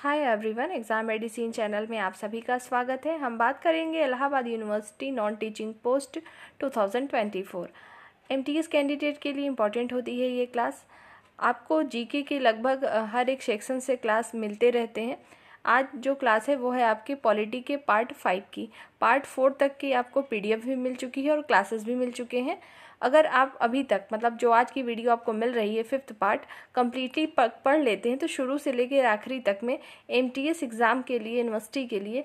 हाय everyone exam medicine channel में आप सभी का स्वागत है हम बात करेंगे Allahabad university non teaching post 2024 MTS candidate के लिए इम्पॉर्टेंट होती है ये क्लास आपको जीके के लगभग हर एक सेक्शन से क्लास मिलते रहते हैं आज जो क्लास है वो है आपकी पॉलिटी के पार्ट फाइव की पार्ट फोर तक की आपको पी भी मिल चुकी है और क्लासेस भी मिल चुके हैं अगर आप अभी तक मतलब जो आज की वीडियो आपको मिल रही है फिफ्थ पार्ट कम्प्लीटली पढ़ लेते हैं तो शुरू से लेकर आखिरी तक में एम एग्ज़ाम के लिए यूनिवर्सिटी के लिए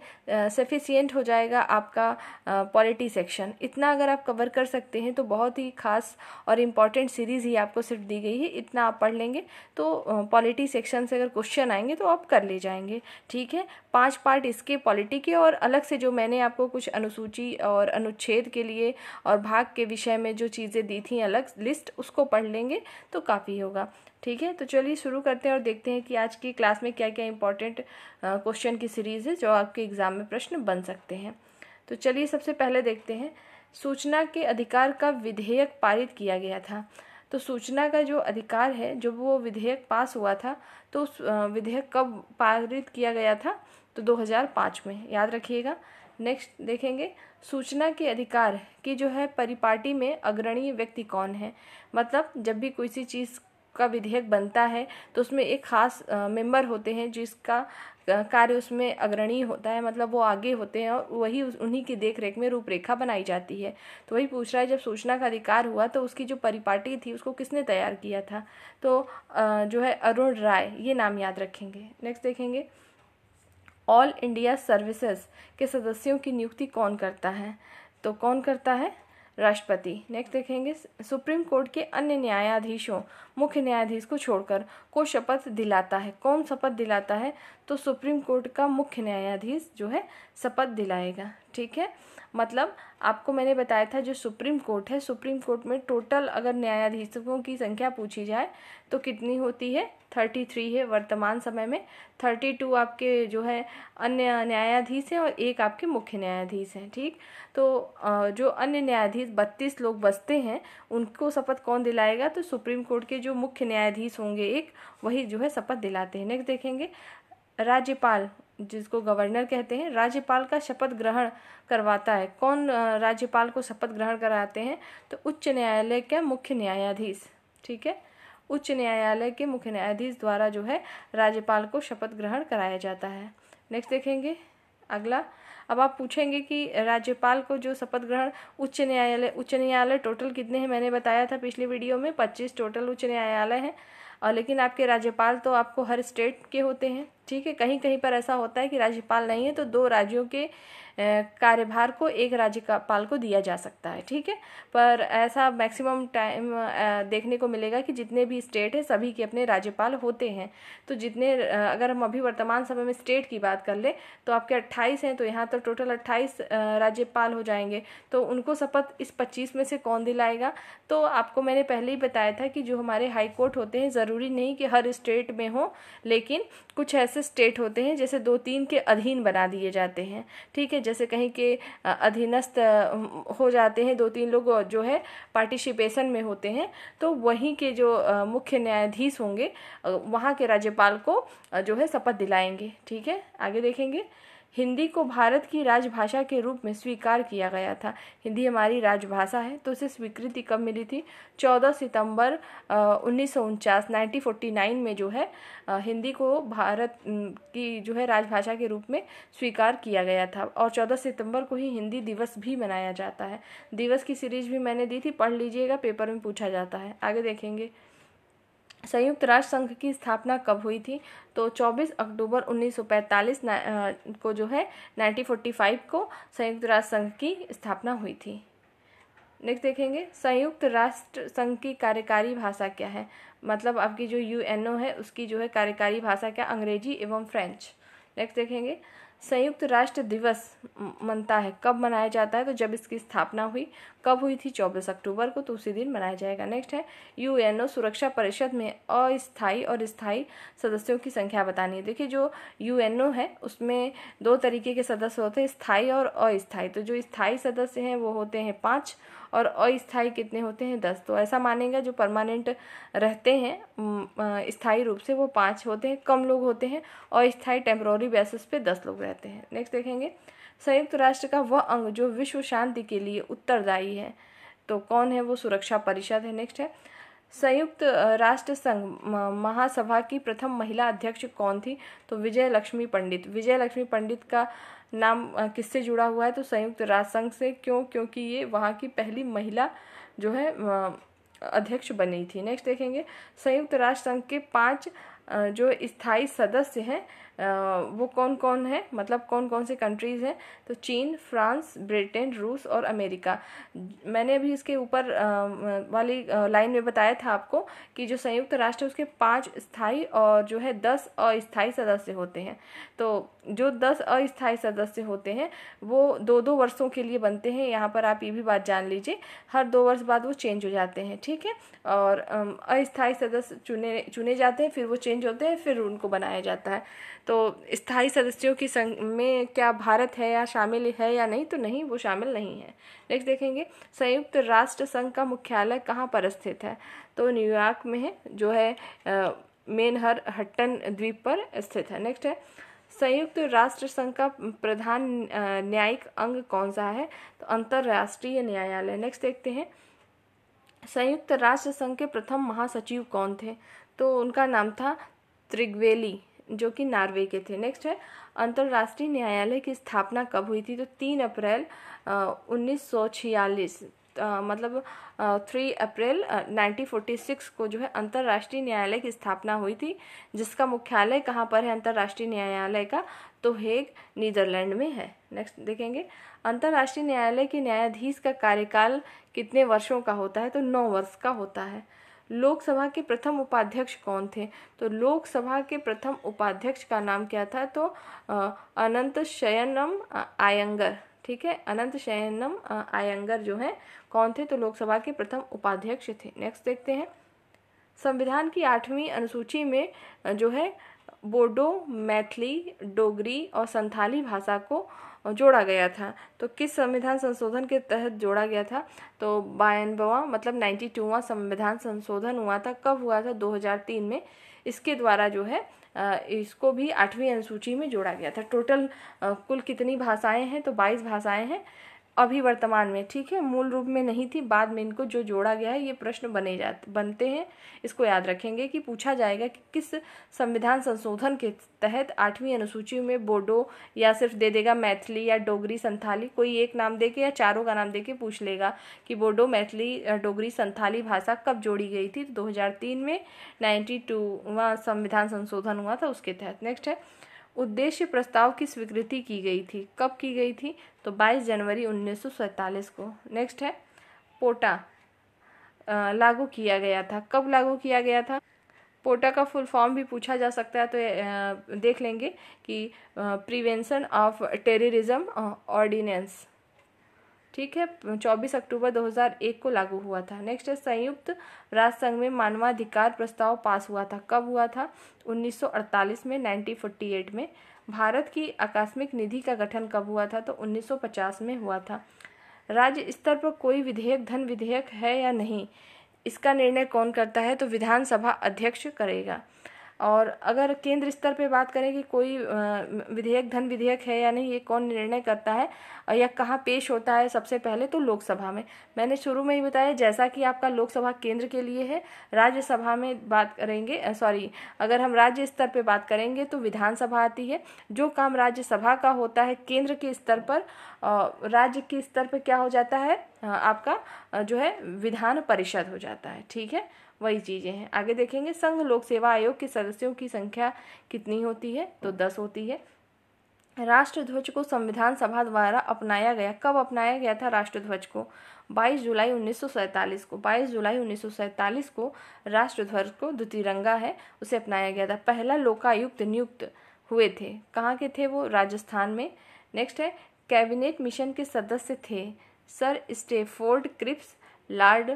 सफिशियंट हो जाएगा आपका पॉलिटी सेक्शन इतना अगर आप कवर कर सकते हैं तो बहुत ही खास और इम्पॉर्टेंट सीरीज़ ही आपको सिर्फ दी गई है इतना आप पढ़ लेंगे तो पॉलिटी सेक्शन से अगर क्वेश्चन आएंगे तो आप कर ले जाएंगे ठीक है पांच पार्ट इसके पॉलिटी के और अलग से जो मैंने आपको कुछ अनुसूची और अनुच्छेद के लिए और भाग के विषय में जो चीज़ चीज़ें दी थी अलग लिस्ट उसको पढ़ लेंगे तो काफ़ी होगा ठीक है तो चलिए शुरू करते हैं और देखते हैं कि आज की क्लास में क्या क्या इंपॉर्टेंट क्वेश्चन की सीरीज़ है जो आपके एग्ज़ाम में प्रश्न बन सकते हैं तो चलिए सबसे पहले देखते हैं सूचना के अधिकार का विधेयक पारित किया गया था तो सूचना का जो अधिकार है जब वो विधेयक पास हुआ था तो उस विधेयक कब पारित किया गया था तो 2005 में याद रखिएगा नेक्स्ट देखेंगे सूचना के अधिकार की जो है परिपाटी में अग्रणी व्यक्ति कौन है मतलब जब भी कोई सी चीज़ का विधेयक बनता है तो उसमें एक खास मेंबर होते हैं जिसका कार्य उसमें अग्रणी होता है मतलब वो आगे होते हैं और वही उन्हीं की देख रेख में रूपरेखा बनाई जाती है तो वही पूछ रहा है जब सूचना का अधिकार हुआ तो उसकी जो परिपाटी थी उसको किसने तैयार किया था तो जो है अरुण राय ये नाम याद रखेंगे नेक्स्ट देखेंगे ऑल इंडिया सर्विसेज के सदस्यों की नियुक्ति कौन करता है तो कौन करता है राष्ट्रपति नेक्स्ट देखेंगे सुप्रीम कोर्ट के अन्य न्यायाधीशों मुख्य न्यायाधीश को छोड़कर को शपथ दिलाता है कौन शपथ दिलाता है तो सुप्रीम कोर्ट का मुख्य न्यायाधीश जो है शपथ दिलाएगा ठीक है मतलब आपको मैंने बताया था जो सुप्रीम कोर्ट है सुप्रीम कोर्ट में टोटल अगर न्यायाधीशों की संख्या पूछी जाए तो कितनी होती है थर्टी थ्री है वर्तमान समय में थर्टी टू आपके जो है अन्य न्यायाधीश हैं और एक आपके मुख्य न्यायाधीश हैं ठीक तो जो अन्य न्यायाधीश बत्तीस लोग बसते हैं उनको शपथ कौन दिलाएगा तो सुप्रीम कोर्ट के जो मुख्य न्यायाधीश होंगे एक वही जो है शपथ दिलाते हैं नेक्स्ट देखेंगे राज्यपाल जिसको गवर्नर कहते हैं राज्यपाल का शपथ ग्रहण करवाता है कौन राज्यपाल को शपथ ग्रहण कराते हैं तो उच्च न्यायालय के मुख्य न्यायाधीश ठीक है उच्च न्यायालय के मुख्य न्यायाधीश द्वारा जो है राज्यपाल को शपथ ग्रहण कराया जाता है नेक्स्ट देखेंगे अगला अब आप पूछेंगे कि राज्यपाल को जो शपथ ग्रहण उच्च न्यायालय उच्च न्यायालय टोटल कितने हैं मैंने बताया था पिछले वीडियो में पच्चीस टोटल उच्च न्यायालय हैं और लेकिन आपके राज्यपाल तो आपको हर स्टेट के होते हैं ठीक है कहीं कहीं पर ऐसा होता है कि राज्यपाल नहीं है तो दो राज्यों के कार्यभार को एक राज्यपाल को दिया जा सकता है ठीक है पर ऐसा मैक्सिमम टाइम देखने को मिलेगा कि जितने भी स्टेट है सभी के अपने राज्यपाल होते हैं तो जितने अगर हम अभी वर्तमान समय में स्टेट की बात कर ले तो आपके अट्ठाईस हैं तो यहाँ तो टोटल अट्ठाईस राज्यपाल हो जाएंगे तो उनको शपथ इस पच्चीस में से कौन दिलाएगा तो आपको मैंने पहले ही बताया था कि जो हमारे हाई कोर्ट होते हैं ज़रूरी नहीं कि हर स्टेट में हो लेकिन कुछ ऐसे स्टेट होते हैं जैसे दो तीन के अधीन बना दिए जाते हैं ठीक है जैसे कहीं के अधीनस्थ हो जाते हैं दो तीन लोग जो है पार्टिसिपेशन में होते हैं तो वहीं के जो मुख्य न्यायाधीश होंगे वहाँ के राज्यपाल को जो है शपथ दिलाएंगे ठीक है आगे देखेंगे हिंदी को भारत की राजभाषा के रूप में स्वीकार किया गया था हिंदी हमारी राजभाषा है तो उसे स्वीकृति कब मिली थी 14 सितंबर उन्नीस सौ में जो है हिंदी को भारत की जो है राजभाषा के रूप में स्वीकार किया गया था और 14 सितंबर को ही हिंदी दिवस भी मनाया जाता है दिवस की सीरीज भी मैंने दी थी पढ़ लीजिएगा पेपर में पूछा जाता है आगे देखेंगे संयुक्त राष्ट्र संघ की स्थापना कब हुई थी तो 24 अक्टूबर 1945 को जो है 1945 को संयुक्त राष्ट्र संघ की स्थापना हुई थी नेक्स्ट देखेंगे संयुक्त राष्ट्र संघ की कार्यकारी भाषा क्या है मतलब आपकी जो यूएनओ है उसकी जो है कार्यकारी भाषा क्या अंग्रेजी एवं फ्रेंच नेक्स्ट देखेंगे संयुक्त राष्ट्र दिवस मनता है कब मनाया जाता है तो जब इसकी स्थापना हुई कब हुई थी चौबीस अक्टूबर को तो उसी दिन मनाया जाएगा नेक्स्ट है यूएनओ सुरक्षा परिषद में अस्थायी और स्थायी सदस्यों की संख्या बतानी है देखिए जो यूएनओ है उसमें दो तरीके के सदस्य होते हैं स्थायी और अस्थायी तो जो स्थायी सदस्य हैं वो होते हैं पाँच और अस्थाई कितने होते हैं दस तो ऐसा मानेगा जो परमानेंट रहते हैं स्थायी रूप से वो पाँच होते हैं कम लोग होते हैं और टेम्प्रोरी बेसिस पे दस लोग रहते हैं नेक्स्ट देखेंगे संयुक्त राष्ट्र का वह अंग जो विश्व शांति के लिए उत्तरदायी है तो कौन है वो सुरक्षा परिषद है नेक्स्ट है संयुक्त राष्ट्र संघ महासभा की प्रथम महिला अध्यक्ष कौन थी तो विजय लक्ष्मी पंडित विजय लक्ष्मी पंडित का नाम किससे जुड़ा हुआ है तो संयुक्त राष्ट्र संघ से क्यों क्योंकि ये वहाँ की पहली महिला जो है अध्यक्ष बनी थी नेक्स्ट देखेंगे संयुक्त राष्ट्र संघ के पांच जो स्थायी सदस्य हैं वो कौन कौन है मतलब कौन कौन से कंट्रीज़ हैं तो चीन फ्रांस ब्रिटेन रूस और अमेरिका मैंने अभी इसके ऊपर वाली लाइन में बताया था आपको कि जो संयुक्त राष्ट्र उसके पाँच स्थायी और जो है दस अस्थायी सदस्य होते हैं तो जो दस अस्थायी सदस्य होते हैं वो दो दो वर्षों के लिए बनते हैं यहाँ पर आप ये भी बात जान लीजिए हर दो वर्ष बाद वो चेंज हो जाते हैं ठीक है और अस्थायी सदस्य चुने चुने जाते हैं फिर वो चेंज होते हैं फिर उनको बनाया जाता है तो स्थायी सदस्यों की संघ में क्या भारत है या शामिल है या नहीं तो नहीं वो शामिल नहीं है नेक्स्ट देखेंगे संयुक्त राष्ट्र संघ का मुख्यालय कहाँ पर स्थित है तो न्यूयॉर्क में है जो है मेनहर हट्टन द्वीप पर स्थित है नेक्स्ट है संयुक्त राष्ट्र संघ का प्रधान न्यायिक अंग कौन सा है तो अंतर्राष्ट्रीय न्यायालय नेक्स्ट देखते हैं संयुक्त राष्ट्र संघ के प्रथम महासचिव कौन थे तो उनका नाम था त्रिग्वेली जो कि नॉर्वे के थे नेक्स्ट है अंतर्राष्ट्रीय न्यायालय की स्थापना कब हुई थी तो तीन अप्रैल उन्नीस सौ छियालीस मतलब थ्री अप्रैल 1946 को जो है अंतर्राष्ट्रीय न्यायालय की स्थापना हुई थी जिसका मुख्यालय कहाँ पर है अंतर्राष्ट्रीय न्यायालय का तो हेग नीदरलैंड में है नेक्स्ट देखेंगे अंतर्राष्ट्रीय न्यायालय के न्यायाधीश का कार्यकाल कितने वर्षों का होता है तो नौ वर्ष का होता है लोकसभा के प्रथम उपाध्यक्ष कौन थे तो लोकसभा के प्रथम उपाध्यक्ष का नाम क्या था तो अनंत शयनम आयंगर ठीक है अनंत शयनम आयंगर जो है कौन थे तो लोकसभा के प्रथम उपाध्यक्ष थे नेक्स्ट देखते हैं संविधान की आठवीं अनुसूची में जो है बोडो मैथिली डोगरी और संथाली भाषा को जोड़ा गया था तो किस संविधान संशोधन के तहत जोड़ा गया था तो बायनवा मतलब नाइन्टी टूवा संविधान संशोधन हुआ था कब हुआ था 2003 में इसके द्वारा जो है इसको भी आठवीं अनुसूची में जोड़ा गया था टोटल कुल कितनी भाषाएं हैं तो 22 भाषाएं हैं अभी वर्तमान में ठीक है मूल रूप में नहीं थी बाद में इनको जो जोड़ा गया है ये प्रश्न बने जाते बनते हैं इसको याद रखेंगे कि पूछा जाएगा कि किस संविधान संशोधन के तहत आठवीं अनुसूची में बोडो या सिर्फ दे देगा मैथिली या डोगरी संथाली कोई एक नाम दे के या चारों का नाम दे के पूछ लेगा कि बोडो मैथिली डोगरी संथाली भाषा कब जोड़ी गई थी तो दो में नाइन्टी संविधान संशोधन हुआ था उसके तहत नेक्स्ट है उद्देश्य प्रस्ताव की स्वीकृति की गई थी कब की गई थी तो 22 जनवरी उन्नीस को नेक्स्ट है पोटा लागू किया गया था कब लागू किया गया था पोटा का फुल फॉर्म भी पूछा जा सकता है तो देख लेंगे कि प्रिवेंशन ऑफ टेररिज्म ऑर्डिनेंस ठीक है 24 अक्टूबर 2001 को लागू हुआ था नेक्स्ट है संयुक्त राष्ट्र संघ में मानवाधिकार प्रस्ताव पास हुआ था कब हुआ था 1948 में 1948 में भारत की आकस्मिक निधि का गठन कब हुआ था तो 1950 में हुआ था राज्य स्तर पर कोई विधेयक धन विधेयक है या नहीं इसका निर्णय कौन करता है तो विधानसभा अध्यक्ष करेगा और अगर केंद्र स्तर पे बात करें कि कोई विधेयक धन विधेयक है या नहीं ये कौन निर्णय करता है या कहाँ पेश होता है सबसे पहले तो लोकसभा में मैंने शुरू में ही बताया जैसा कि आपका लोकसभा केंद्र के लिए है राज्यसभा में बात करेंगे सॉरी अगर हम राज्य स्तर पर बात करेंगे तो विधानसभा आती है जो काम राज्यसभा का होता है केंद्र के स्तर पर राज्य के स्तर पर क्या हो जाता है आपका जो है विधान परिषद हो जाता है ठीक है वही चीज़ें हैं आगे देखेंगे संघ लोक सेवा आयोग के सदस्यों की संख्या कितनी होती है तो दस होती है राष्ट्रध्वज को संविधान सभा द्वारा अपनाया गया कब अपनाया गया था राष्ट्रध्वज को 22 जुलाई 1947 को 22 जुलाई 1947 को राष्ट्रध्वज को द्वितीरंगा है उसे अपनाया गया था पहला लोकायुक्त नियुक्त हुए थे कहाँ के थे वो राजस्थान में नेक्स्ट है कैबिनेट मिशन के सदस्य थे sir Stafford Cripps Lord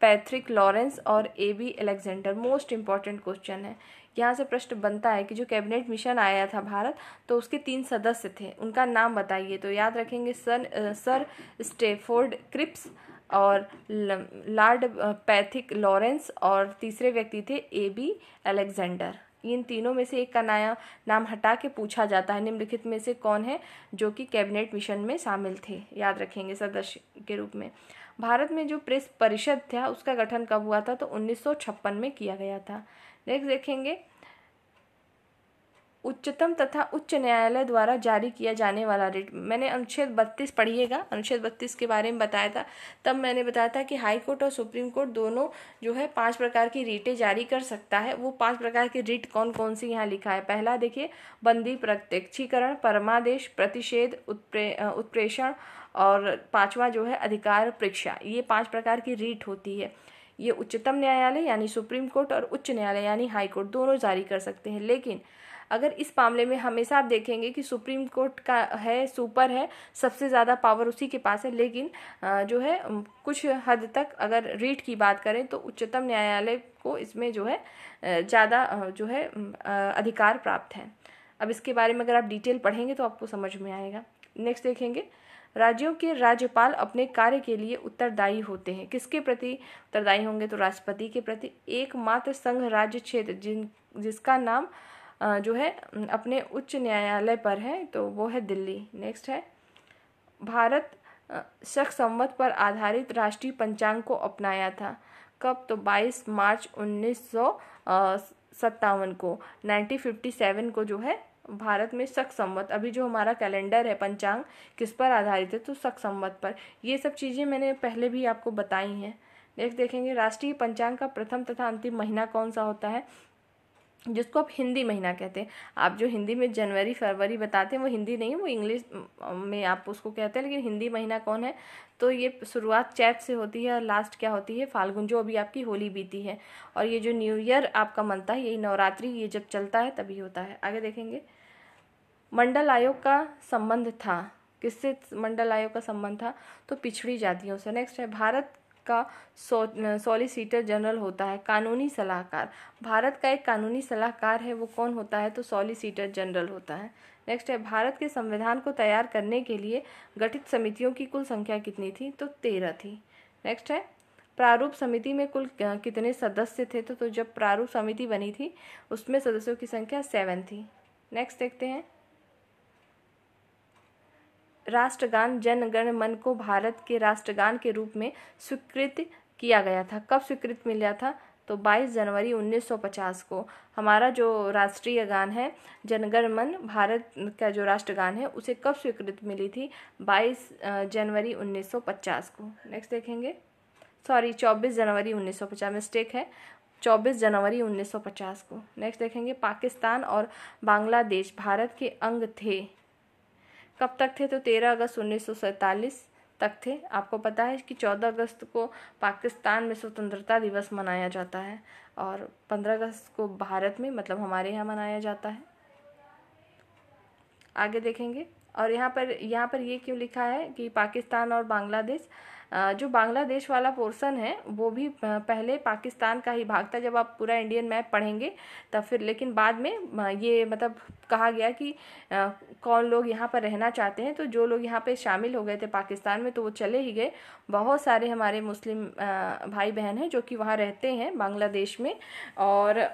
Pethick Lawrence और A B Alexander most important question है यहाँ से प्रश्न बनता है कि जो कैबिनेट मिशन आया था भारत तो उसके तीन सदस्य थे उनका नाम बताइए तो याद रखेंगे सर सर स्टेफोर्ड क्रिप्स और लार्ड पैथिक लॉरेंस और तीसरे व्यक्ति थे ए बी एलेक्जेंडर इन तीनों में से एक का नया नाम हटा के पूछा जाता है निम्नलिखित में से कौन है जो कि कैबिनेट मिशन में शामिल थे याद रखेंगे सदस्य के रूप में भारत में जो प्रेस परिषद था उसका गठन कब हुआ था तो उन्नीस में किया गया था नेक्स्ट देखेंगे उच्चतम तथा उच्च न्यायालय द्वारा जारी किया जाने वाला रिट मैंने अनुच्छेद बत्तीस पढ़िएगा अनुच्छेद बत्तीस के बारे में बताया था तब मैंने बताया था कि हाई कोर्ट और सुप्रीम कोर्ट दोनों जो है पांच प्रकार की रिटें जारी कर सकता है वो पांच प्रकार की रिट कौन कौन सी यहाँ लिखा है पहला देखिए बंदी प्रत्यक्षीकरण परमादेश प्रतिषेध उत्प्रे उत्प्रेषण और पांचवा जो है अधिकार परीक्षा ये पांच प्रकार की रीट होती है ये उच्चतम न्यायालय यानी सुप्रीम कोर्ट और उच्च न्यायालय यानी हाई कोर्ट दोनों जारी कर सकते हैं लेकिन अगर इस मामले में हमेशा आप देखेंगे कि सुप्रीम कोर्ट का है सुपर है सबसे ज़्यादा पावर उसी के पास है लेकिन जो है कुछ हद तक अगर रीट की बात करें तो उच्चतम न्यायालय को इसमें जो है ज़्यादा जो है अधिकार प्राप्त है अब इसके बारे में अगर आप डिटेल पढ़ेंगे तो आपको समझ में आएगा नेक्स्ट देखेंगे राज्यों के राज्यपाल अपने कार्य के लिए उत्तरदायी होते हैं किसके प्रति उत्तरदायी होंगे तो राष्ट्रपति के प्रति एकमात्र संघ राज्य क्षेत्र जिन जिसका नाम जो है अपने उच्च न्यायालय पर है तो वो है दिल्ली नेक्स्ट है भारत शक संवत पर आधारित राष्ट्रीय पंचांग को अपनाया था कब तो 22 मार्च उन्नीस सौ सत्तावन को 1957 को जो है भारत में शक संवत अभी जो हमारा कैलेंडर है पंचांग किस पर आधारित है तो शक संवत पर ये सब चीज़ें मैंने पहले भी आपको बताई हैं नेक्स्ट देखेंगे राष्ट्रीय पंचांग का प्रथम तथा अंतिम महीना कौन सा होता है जिसको आप हिंदी महीना कहते हैं आप जो हिंदी में जनवरी फरवरी बताते हैं वो हिंदी नहीं है वो इंग्लिश में आप उसको कहते हैं लेकिन हिंदी महीना कौन है तो ये शुरुआत चैत से होती है और लास्ट क्या होती है फाल्गुन जो अभी आपकी होली बीती है और ये जो न्यू ईयर आपका मनता है यही नवरात्रि ये जब चलता है तभी होता है आगे देखेंगे मंडल आयोग का संबंध था किससे मंडल आयोग का संबंध था तो पिछड़ी जातियों से नेक्स्ट है भारत का सॉलिसिटर जनरल होता है कानूनी सलाहकार भारत का एक कानूनी सलाहकार है वो कौन होता है तो सॉलिसिटर जनरल होता है नेक्स्ट है भारत के संविधान को तैयार करने के लिए गठित समितियों की कुल संख्या कितनी थी तो तेरह थी नेक्स्ट है प्रारूप समिति में कुल कितने सदस्य थे तो, तो जब प्रारूप समिति बनी थी उसमें सदस्यों की संख्या सेवन थी नेक्स्ट देखते हैं राष्ट्रगान जनगण मन को भारत के राष्ट्रगान के रूप में स्वीकृत किया गया था कब स्वीकृत मिला था तो 22 जनवरी 1950 को हमारा जो राष्ट्रीय गान है जनगण मन भारत का जो राष्ट्रगान है उसे कब स्वीकृत मिली थी 22 जनवरी 1950 को नेक्स्ट देखेंगे सॉरी 24 जनवरी 1950 मिस्टेक है 24 जनवरी 1950 को नेक्स्ट देखेंगे पाकिस्तान और बांग्लादेश भारत के अंग थे कब तक थे तो तेरह अगस्त उन्नीस तक थे आपको पता है कि चौदह अगस्त को पाकिस्तान में स्वतंत्रता दिवस मनाया जाता है और पंद्रह अगस्त को भारत में मतलब हमारे यहाँ मनाया जाता है आगे देखेंगे और यहाँ पर यहाँ पर ये क्यों लिखा है कि पाकिस्तान और बांग्लादेश जो बांग्लादेश वाला पोर्सन है वो भी पहले पाकिस्तान का ही भाग था जब आप पूरा इंडियन मैप पढ़ेंगे तब फिर लेकिन बाद में ये मतलब कहा गया कि कौन लोग यहाँ पर रहना चाहते हैं तो जो लोग यहाँ पर शामिल हो गए थे पाकिस्तान में तो वो चले ही गए बहुत सारे हमारे मुस्लिम भाई बहन हैं जो कि वहाँ रहते हैं बांग्लादेश में और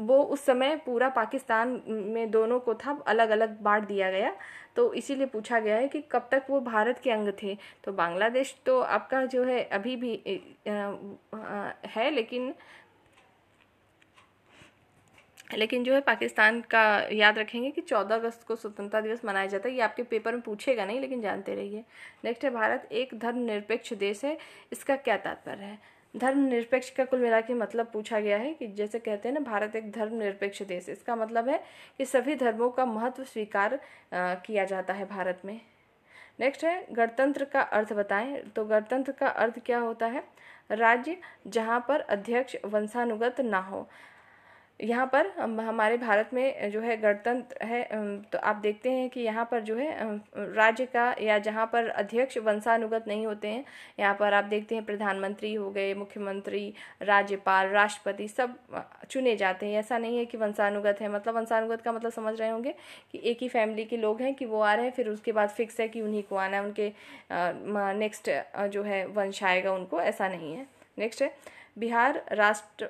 वो उस समय पूरा पाकिस्तान में दोनों को था अलग अलग बांट दिया गया तो इसीलिए पूछा गया है कि कब तक वो भारत के अंग थे तो बांग्लादेश तो आपका जो है अभी भी है लेकिन लेकिन जो है पाकिस्तान का याद रखेंगे कि चौदह अगस्त को स्वतंत्रता दिवस मनाया जाता है ये आपके पेपर में पूछेगा नहीं लेकिन जानते रहिए नेक्स्ट है भारत एक धर्मनिरपेक्ष देश है इसका क्या तात्पर्य है निरपेक्ष का कुल मिला के मतलब पूछा गया है कि जैसे कहते हैं ना भारत एक धर्म निरपेक्ष देश इसका मतलब है कि सभी धर्मों का महत्व स्वीकार किया जाता है भारत में नेक्स्ट है गणतंत्र का अर्थ बताएं तो गणतंत्र का अर्थ क्या होता है राज्य जहाँ पर अध्यक्ष वंशानुगत ना हो यहाँ पर हमारे भारत में जो है गणतंत्र है तो आप देखते हैं कि यहाँ पर जो है राज्य का या जहाँ पर अध्यक्ष वंशानुगत नहीं होते हैं यहाँ पर आप देखते हैं प्रधानमंत्री हो गए मुख्यमंत्री राज्यपाल राष्ट्रपति सब चुने जाते हैं ऐसा नहीं है कि वंशानुगत है मतलब वंशानुगत का मतलब समझ रहे होंगे कि एक ही फैमिली के लोग हैं कि वो आ रहे हैं फिर उसके बाद फिक्स है कि उन्हीं को आना है उनके नेक्स्ट जो है वंश आएगा उनको ऐसा नहीं है नेक्स्ट है बिहार राष्ट्र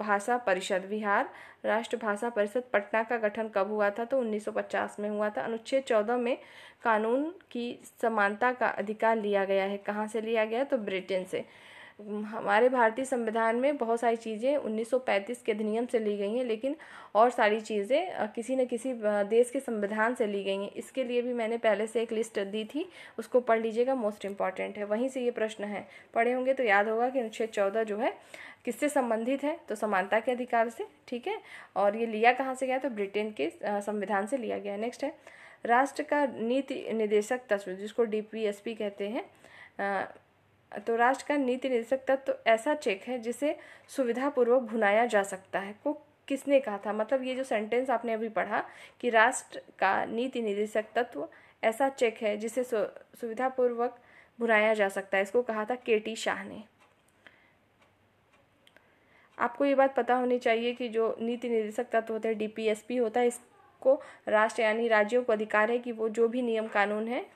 भाषा परिषद बिहार राष्ट्र भाषा परिषद पटना का गठन कब हुआ था तो 1950 में हुआ था अनुच्छेद 14 में कानून की समानता का अधिकार लिया गया है कहाँ से लिया गया तो ब्रिटेन से हमारे भारतीय संविधान में बहुत सारी चीज़ें 1935 के अधिनियम से ली गई हैं लेकिन और सारी चीज़ें किसी न किसी देश के संविधान से ली गई हैं इसके लिए भी मैंने पहले से एक लिस्ट दी थी उसको पढ़ लीजिएगा मोस्ट इम्पॉर्टेंट है वहीं से ये प्रश्न है पढ़े होंगे तो याद होगा कि अनुच्छेद चौदह जो है किससे संबंधित है तो समानता के अधिकार से ठीक है और ये लिया कहाँ से गया तो ब्रिटेन के संविधान से लिया गया नेक्स्ट है राष्ट्र का नीति निदेशक तस्वीर जिसको डी कहते हैं तो राष्ट्र का नीति निर्देशक तत्व तो ऐसा चेक है जिसे सुविधापूर्वक भुनाया जा सकता है को किसने कहा था मतलब ये जो सेंटेंस आपने अभी पढ़ा कि राष्ट्र का नीति निर्देशक तत्व ऐसा चेक है जिसे सुविधापूर्वक भुनाया जा सकता है इसको कहा था के टी शाह ने आपको ये बात पता होनी चाहिए कि जो नीति निर्देशक तत्व होते हैं डी होता है इसको राष्ट्र यानी राज्यों को अधिकार है कि वो जो भी नियम कानून है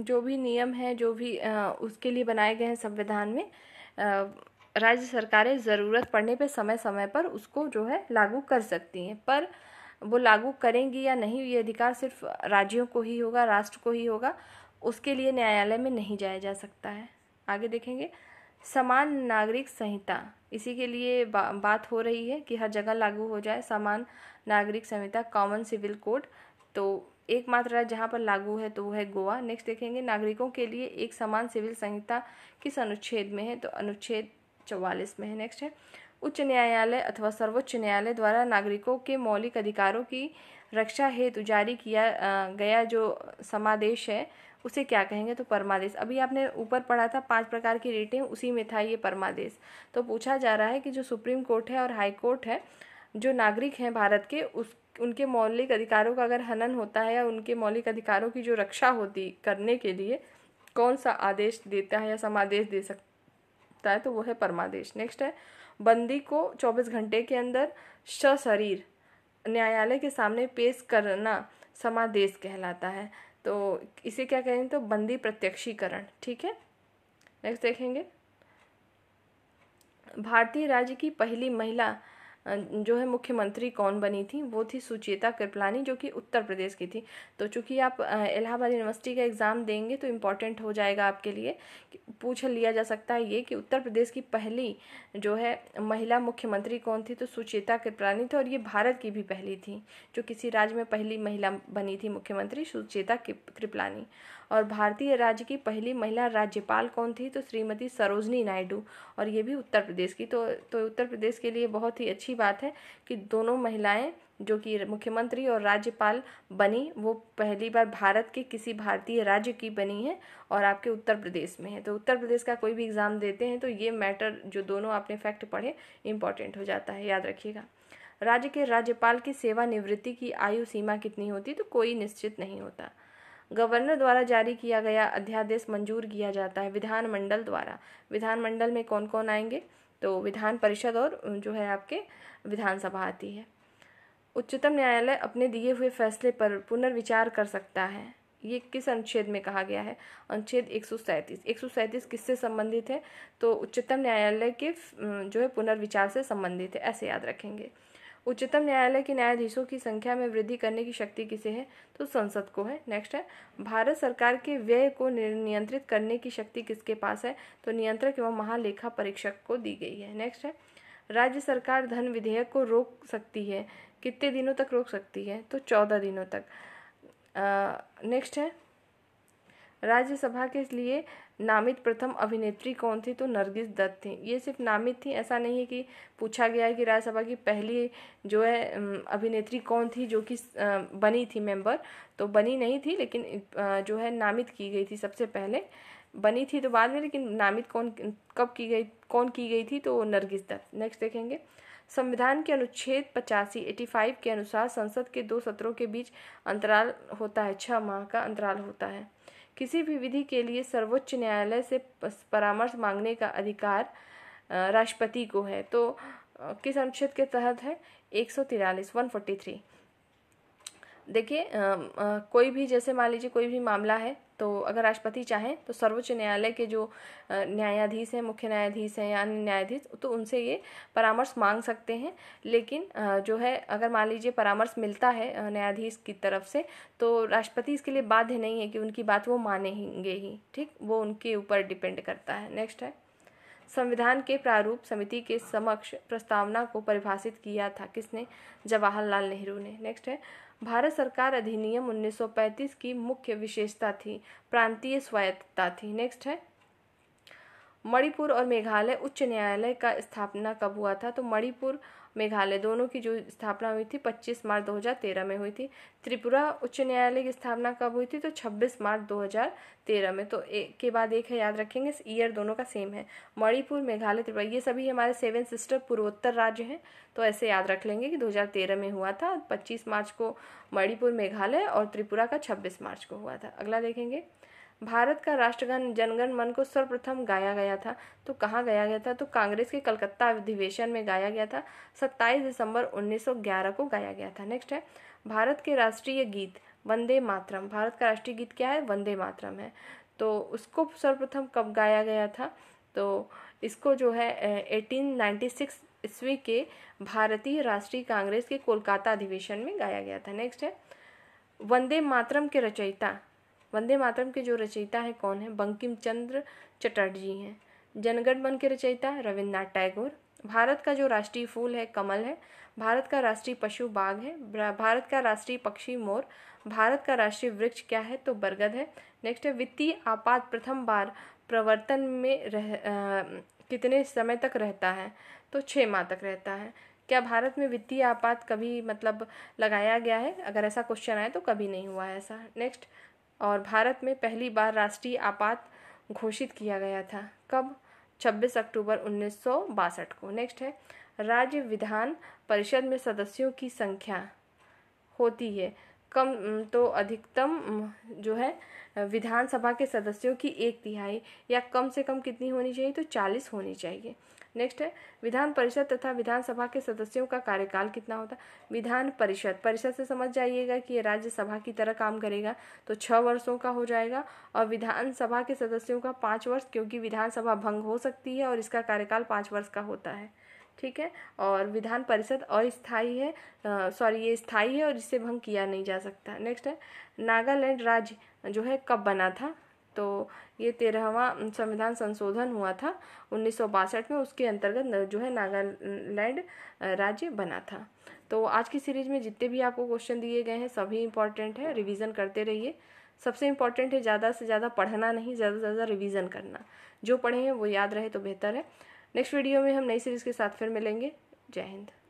जो भी नियम हैं जो भी उसके लिए बनाए गए हैं संविधान में राज्य सरकारें ज़रूरत पड़ने पे समय समय पर उसको जो है लागू कर सकती हैं पर वो लागू करेंगी या नहीं ये अधिकार सिर्फ राज्यों को ही होगा राष्ट्र को ही होगा उसके लिए न्यायालय में नहीं जाया जा सकता है आगे देखेंगे समान नागरिक संहिता इसी के लिए बा, बात हो रही है कि हर जगह लागू हो जाए समान नागरिक संहिता कॉमन सिविल कोड तो एकमात्र राज्य जहाँ पर लागू है तो वो है गोवा नेक्स्ट देखेंगे नागरिकों के लिए एक समान सिविल संहिता किस अनुच्छेद में है तो अनुच्छेद चौवालीस में है नेक्स्ट है उच्च न्यायालय अथवा सर्वोच्च न्यायालय द्वारा नागरिकों के मौलिक अधिकारों की रक्षा हेतु जारी किया गया जो समादेश है उसे क्या कहेंगे तो परमादेश अभी आपने ऊपर पढ़ा था पांच प्रकार की रेटिंग उसी में था ये परमादेश तो पूछा जा रहा है कि जो सुप्रीम कोर्ट है और हाई कोर्ट है जो नागरिक हैं भारत के उस उनके मौलिक अधिकारों का अगर हनन होता है या उनके मौलिक अधिकारों की जो रक्षा होती करने के लिए कौन सा आदेश देता है या समादेश दे सकता है तो वो है परमादेश नेक्स्ट है बंदी को 24 घंटे के अंदर सशरीर न्यायालय के सामने पेश करना समादेश कहलाता है तो इसे क्या कहेंगे तो बंदी प्रत्यक्षीकरण ठीक है नेक्स्ट देखेंगे भारतीय राज्य की पहली महिला जो है मुख्यमंत्री कौन बनी थी वो थी सुचेता कृपलानी जो कि उत्तर प्रदेश की थी तो चूँकि आप इलाहाबाद यूनिवर्सिटी का एग्ज़ाम देंगे तो इम्पॉर्टेंट हो जाएगा आपके लिए पूछ लिया जा सकता है ये कि उत्तर प्रदेश की पहली जो है महिला मुख्यमंत्री कौन थी तो सुचेता कृपलानी थी और ये भारत की भी पहली थी जो किसी राज्य में पहली महिला बनी थी मुख्यमंत्री सुचेता कृपलानी और भारतीय राज्य की पहली महिला राज्यपाल कौन थी तो श्रीमती सरोजनी नायडू और ये भी उत्तर प्रदेश की तो तो उत्तर प्रदेश के लिए बहुत ही अच्छी बात है कि दोनों महिलाएं जो कि मुख्यमंत्री और राज्यपाल बनी वो पहली बार भारत के किसी भारतीय राज्य की बनी है और आपके उत्तर प्रदेश में है तो उत्तर प्रदेश का कोई भी एग्ज़ाम देते हैं तो ये मैटर जो दोनों आपने फैक्ट पढ़े इम्पॉर्टेंट हो जाता है याद रखिएगा राज्य के राज्यपाल की सेवानिवृत्ति की आयु सीमा कितनी होती तो कोई निश्चित नहीं होता गवर्नर द्वारा जारी किया गया अध्यादेश मंजूर किया जाता है विधानमंडल द्वारा विधानमंडल में कौन कौन आएंगे तो विधान परिषद और जो है आपके विधानसभा आती है उच्चतम न्यायालय अपने दिए हुए फैसले पर पुनर्विचार कर सकता है ये किस अनुच्छेद में कहा गया है अनुच्छेद एक सौ सैंतीस एक सौ सैंतीस किससे संबंधित है तो उच्चतम न्यायालय के जो है पुनर्विचार से संबंधित है ऐसे याद रखेंगे उच्चतम न्यायालय के न्यायाधीशों की संख्या में वृद्धि करने की शक्ति किसे है तो संसद को है नेक्स्ट है भारत सरकार के व्यय को नियंत्रित करने की शक्ति किसके पास है तो नियंत्रक एवं महालेखा परीक्षक को दी गई है नेक्स्ट है राज्य सरकार धन विधेयक को रोक सकती है कितने दिनों तक रोक सकती है तो चौदह दिनों तक नेक्स्ट है राज्यसभा के लिए नामित प्रथम अभिनेत्री कौन थी तो नरगिस दत्त थी ये सिर्फ नामित थी ऐसा नहीं है कि पूछा गया है कि राज्यसभा की पहली जो है अभिनेत्री कौन थी जो कि बनी थी मेंबर तो बनी नहीं थी लेकिन जो है नामित की गई थी सबसे पहले बनी थी तो बाद में लेकिन नामित कौन कब की गई कौन की गई थी तो नरगिस दत्त नेक्स्ट देखेंगे संविधान के अनुच्छेद पचासी एटी फाइव के अनुसार संसद के दो सत्रों के बीच अंतराल होता है छः माह का अंतराल होता है किसी भी विधि के लिए सर्वोच्च न्यायालय से परामर्श मांगने का अधिकार राष्ट्रपति को है तो किस अनुच्छेद के तहत है एक सौ तिरालीस वन फोर्टी थ्री देखिए कोई भी जैसे मान लीजिए कोई भी मामला है तो अगर राष्ट्रपति चाहें तो सर्वोच्च न्यायालय के जो न्यायाधीश हैं मुख्य न्यायाधीश हैं या अन्य न्यायाधीश तो उनसे ये परामर्श मांग सकते हैं लेकिन जो है अगर मान लीजिए परामर्श मिलता है न्यायाधीश की तरफ से तो राष्ट्रपति इसके लिए बाध्य नहीं है कि उनकी बात वो मानेंगे ही ठीक वो उनके ऊपर डिपेंड करता है नेक्स्ट है संविधान के प्रारूप समिति के समक्ष प्रस्तावना को परिभाषित किया था किसने जवाहरलाल नेहरू ने नेक्स्ट है भारत सरकार अधिनियम 1935 की मुख्य विशेषता थी प्रांतीय स्वायत्तता थी नेक्स्ट है मणिपुर और मेघालय उच्च न्यायालय का स्थापना कब हुआ था तो मणिपुर मेघालय दोनों की जो स्थापना हुई थी 25 मार्च 2013 में हुई थी त्रिपुरा उच्च न्यायालय की स्थापना कब हुई थी तो 26 मार्च 2013 में तो एक के बाद एक है याद रखेंगे इस ईयर दोनों का सेम है मणिपुर मेघालय त्रिपुरा ये सभी हमारे सेवन सिस्टर पूर्वोत्तर राज्य हैं तो ऐसे याद रख लेंगे कि 2013 में हुआ था 25 मार्च को मणिपुर मेघालय और त्रिपुरा का 26 मार्च को हुआ था अगला देखेंगे भारत का राष्ट्रगान जनगण मन को सर्वप्रथम गाया गया था तो कहाँ गाया गया था तो कांग्रेस के कलकत्ता अधिवेशन में गाया गया था 27 दिसंबर 1911 को गाया गया था नेक्स्ट है भारत के राष्ट्रीय गीत वंदे मातरम भारत का राष्ट्रीय गीत क्या है वंदे मातरम है तो उसको सर्वप्रथम कब गाया गया था तो इसको जो है 1896 ईस्वी के भारतीय राष्ट्रीय कांग्रेस के कोलकाता अधिवेशन में गाया गया था नेक्स्ट है वंदे मातरम के रचयिता वंदे मातरम के जो रचयिता है कौन है बंकिम चंद्र चटर्जी हैं मन के रचयिता रविन्द्रनाथ टैगोर भारत का जो राष्ट्रीय फूल है कमल है भारत का राष्ट्रीय पशु बाघ है भारत का राष्ट्रीय पक्षी मोर भारत का राष्ट्रीय वृक्ष क्या है तो बरगद है नेक्स्ट है वित्तीय आपात प्रथम बार प्रवर्तन में रह आ, कितने समय तक रहता है तो छः माह तक रहता है क्या भारत में वित्तीय आपात कभी मतलब लगाया गया है अगर ऐसा क्वेश्चन आए तो कभी नहीं हुआ है ऐसा नेक्स्ट और भारत में पहली बार राष्ट्रीय आपात घोषित किया गया था कब 26 अक्टूबर उन्नीस को नेक्स्ट है राज्य विधान परिषद में सदस्यों की संख्या होती है कम तो अधिकतम जो है विधानसभा के सदस्यों की एक तिहाई या कम से कम कितनी होनी चाहिए तो चालीस होनी चाहिए नेक्स्ट है विधान परिषद तथा विधानसभा के सदस्यों का कार्यकाल कितना होता है विधान परिषद परिषद से समझ जाइएगा कि ये राज्यसभा की तरह काम करेगा तो छः वर्षों का हो जाएगा और विधानसभा के सदस्यों का पाँच वर्ष क्योंकि विधानसभा भंग हो सकती है और इसका कार्यकाल पाँच वर्ष का होता है ठीक है और विधान परिषद अस्थायी है सॉरी ये स्थायी है और इसे भंग किया नहीं जा सकता नेक्स्ट है नागालैंड राज्य जो है कब बना था तो ये तेरहवा संविधान संशोधन हुआ था उन्नीस में उसके अंतर्गत जो है नागालैंड राज्य बना था तो आज की सीरीज में जितने भी आपको क्वेश्चन दिए गए हैं सभी इंपॉर्टेंट है रिविज़न करते रहिए सबसे इम्पॉर्टेंट है ज़्यादा से ज़्यादा पढ़ना नहीं ज़्यादा से ज़्यादा रिविज़न करना जो पढ़े हैं वो याद रहे तो बेहतर है नेक्स्ट वीडियो में हम नई सीरीज़ के साथ फिर मिलेंगे जय हिंद